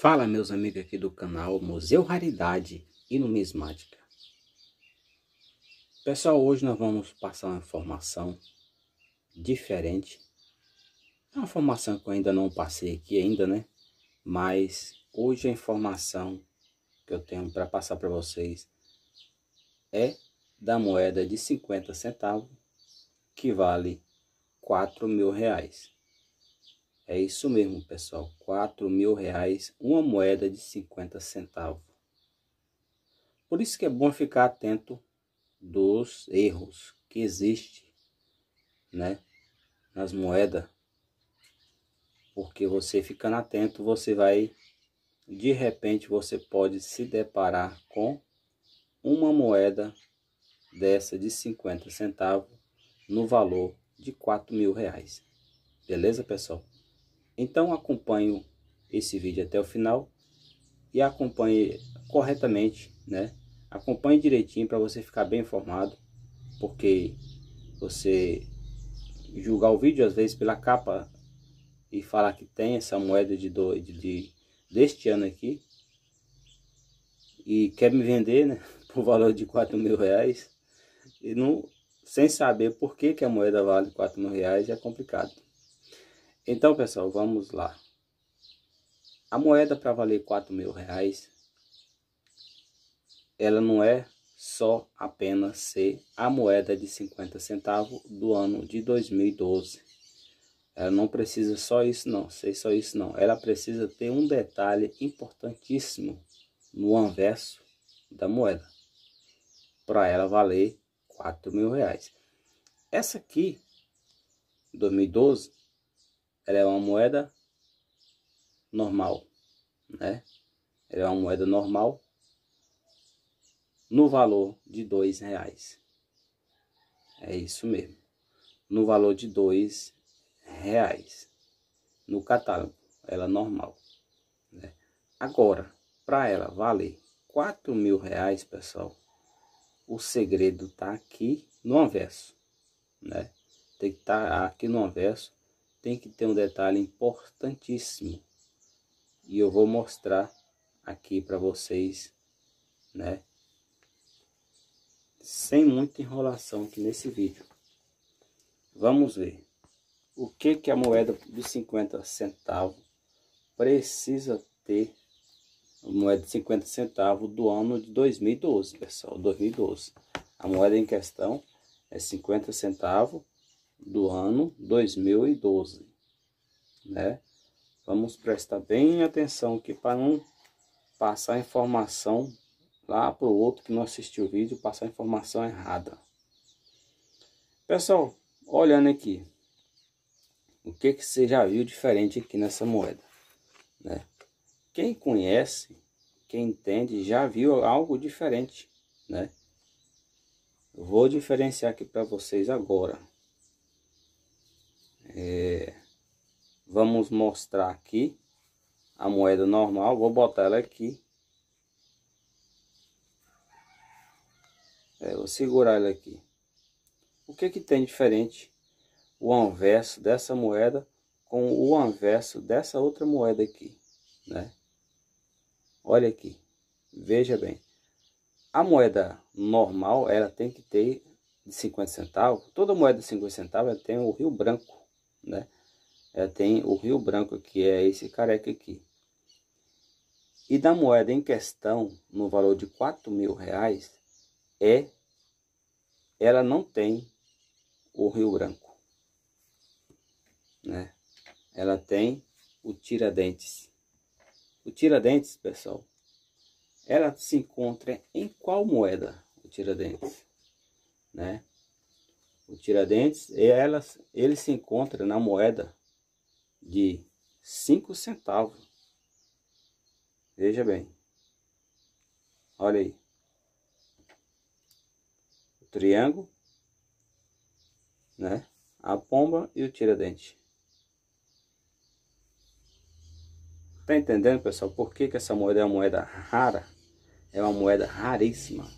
Fala meus amigos aqui do canal Museu Raridade e Numismática. Pessoal, hoje nós vamos passar uma informação diferente. É uma informação que eu ainda não passei aqui ainda, né? Mas hoje a informação que eu tenho para passar para vocês é da moeda de 50 centavos, que vale 4 mil reais. É isso mesmo, pessoal. Quatro mil reais, uma moeda de 50 centavos. Por isso que é bom ficar atento dos erros que existe, né, nas moedas. Porque você ficando atento, você vai de repente você pode se deparar com uma moeda dessa de 50 centavos no valor de 4 mil reais. Beleza, pessoal? Então acompanhe esse vídeo até o final e acompanhe corretamente, né? Acompanhe direitinho para você ficar bem informado, porque você julgar o vídeo às vezes pela capa e falar que tem essa moeda de, do, de, de deste ano aqui e quer me vender, né? Por valor de 4 mil reais e não sem saber por que, que a moeda vale 4 mil reais é complicado. Então, pessoal, vamos lá. A moeda para valer 4 mil reais, ela não é só apenas ser a moeda de 50 centavos do ano de 2012. Ela não precisa só isso não, sei só isso não. Ela precisa ter um detalhe importantíssimo no anverso da moeda. Para ela valer 4 mil reais. Essa aqui, 2012, ela é uma moeda normal, né? Ela é uma moeda normal no valor de dois reais. É isso mesmo. No valor de dois reais no catálogo, ela é normal. Né? Agora, para ela valer quatro mil reais, pessoal, o segredo tá aqui no anverso, né? Tem que estar tá aqui no anverso tem que ter um detalhe importantíssimo. E eu vou mostrar aqui para vocês, né? Sem muita enrolação aqui nesse vídeo. Vamos ver. O que que a moeda de 50 centavos precisa ter a moeda de 50 centavos do ano de 2012, pessoal, 2012. A moeda em questão é 50 centavos do ano 2012, né? Vamos prestar bem atenção aqui para não passar informação lá para o outro que não assistiu o vídeo, passar informação errada. Pessoal, olhando aqui, o que que você já viu diferente aqui nessa moeda, né? Quem conhece, quem entende, já viu algo diferente, né? Vou diferenciar aqui para vocês agora. vamos mostrar aqui a moeda normal. Vou botar ela aqui. É, vou segurar ela aqui. O que que tem diferente o anverso dessa moeda com o anverso dessa outra moeda aqui, né? Olha aqui, veja bem. A moeda normal, ela tem que ter de 50 centavos. Toda moeda de 50 centavos ela tem o rio branco, né? é, tem o Rio Branco, que é esse careca aqui. E da moeda em questão, no valor de 4 mil reais, é, ela não tem o Rio Branco, né? Ela tem o Tiradentes. O Tiradentes, pessoal, ela se encontra em qual moeda? O Tiradentes, né? O Tiradentes, é ela, ele se encontra na moeda de 5 centavos. Veja bem. Olha aí. O triângulo, né? A pomba e o tiradente. Tá entendendo, pessoal, por que, que essa moeda é uma moeda rara? É uma moeda raríssima.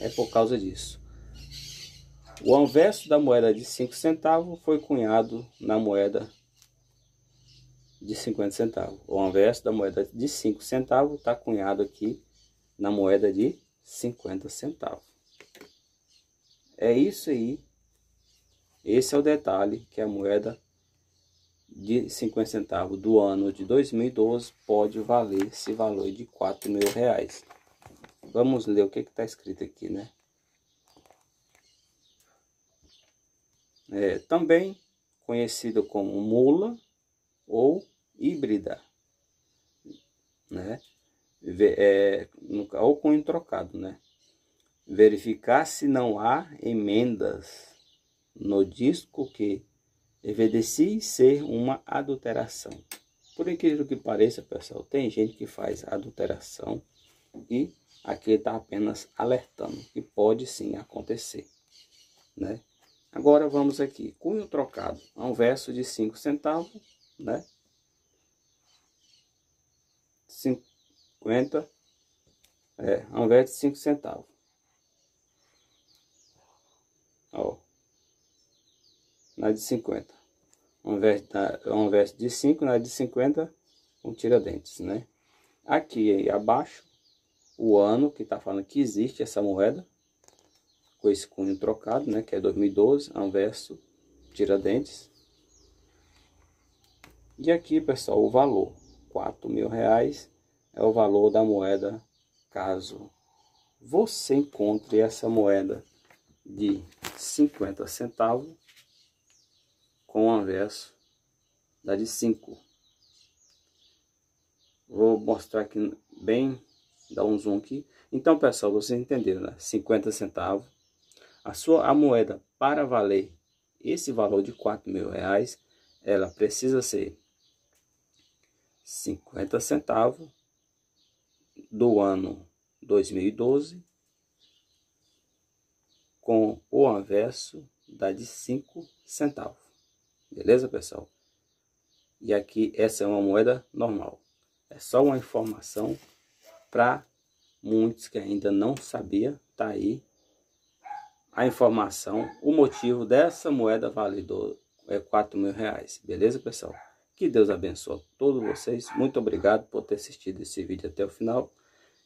É por causa disso. O anverso da moeda de 5 centavos foi cunhado na moeda de 50 centavos. O anverso da moeda de 5 centavos está cunhado aqui na moeda de 50 centavos. É isso aí. Esse é o detalhe que a moeda de 50 centavos do ano de 2012 pode valer esse valor de 4 mil reais. Vamos ler o que está escrito aqui, né? É, também conhecido como mula ou híbrida, né? É, ou com trocado, né? Verificar se não há emendas no disco que evidencie ser uma adulteração. Por incrível que pareça, pessoal, tem gente que faz adulteração e aqui está apenas alertando que pode sim acontecer, né? Agora vamos aqui, cunho trocado, é um verso de 5 centavos, né? 50, é, ao invés de 5 centavos. Ó, na de 50. Ao invés, da, ao invés de 5, na de 50, um tiradentes, né? Aqui aí, abaixo, o ano que tá falando que existe essa moeda, com esse cunho trocado, né? Que é 2012, ao invés tiradentes. E aqui, pessoal, o valor, 4 mil reais é o valor da moeda caso você encontre essa moeda de 50 centavos com o anverso da de 5. Vou mostrar aqui bem, dar um zoom aqui. Então, pessoal, vocês entenderam, né? 50 centavos. A sua a moeda para valer esse valor de 4 mil reais, ela precisa ser 50 centavos do ano 2012 com o anverso dá de 5 centavos. Beleza, pessoal? E aqui essa é uma moeda normal. É só uma informação para muitos que ainda não sabia, tá aí a informação, o motivo dessa moeda validou é 4 mil reais. Beleza, pessoal? Que Deus abençoe a todos vocês. Muito obrigado por ter assistido esse vídeo até o final